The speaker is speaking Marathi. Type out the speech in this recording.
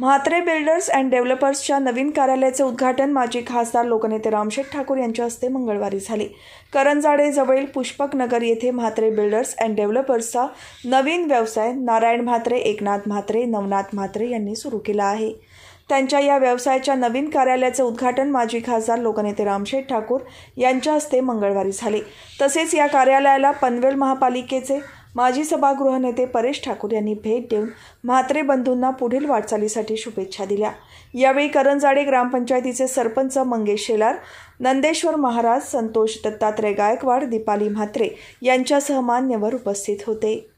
म्हात्रे बिल्डर्स अँड डेव्हलपर्सच्या नवीन कार्यालयाचे उद्घाटन माजी खासदार लोकनेते रामशेठ ठाकूर यांच्या हस्ते मंगळवारी झाले करंजाडेजवळील पुष्पकनगर येथे म्हात्रे बिल्डर्स अँड डेव्हलपर्सचा नवीन व्यवसाय नारायण म्हात्रे एकनाथ म्हात्रे नवनाथ म्हात्रे यांनी सुरू केला आहे त्यांच्या या व्यवसायाच्या नवीन कार्यालयाचे उद्घाटन माजी खासदार लोकनेते रामशेठ ठाकूर यांच्या हस्ते मंगळवारी झाले तसेच या कार्यालयाला पनवेल महापालिकेचे माजी सभागृह नेते परेश ठाकूर यांनी भेट देऊन म्हात्रे बंधूंना पुढील वाटचालीसाठी शुभेच्छा दिल्या यावेळी करंजाडे ग्रामपंचायतीचे सरपंच मंगेश शेलार नंदेश्वर महाराज संतोष दत्तात्रय गायकवाड दीपाली म्हात्रे यांच्यासह मान्यवर उपस्थित होते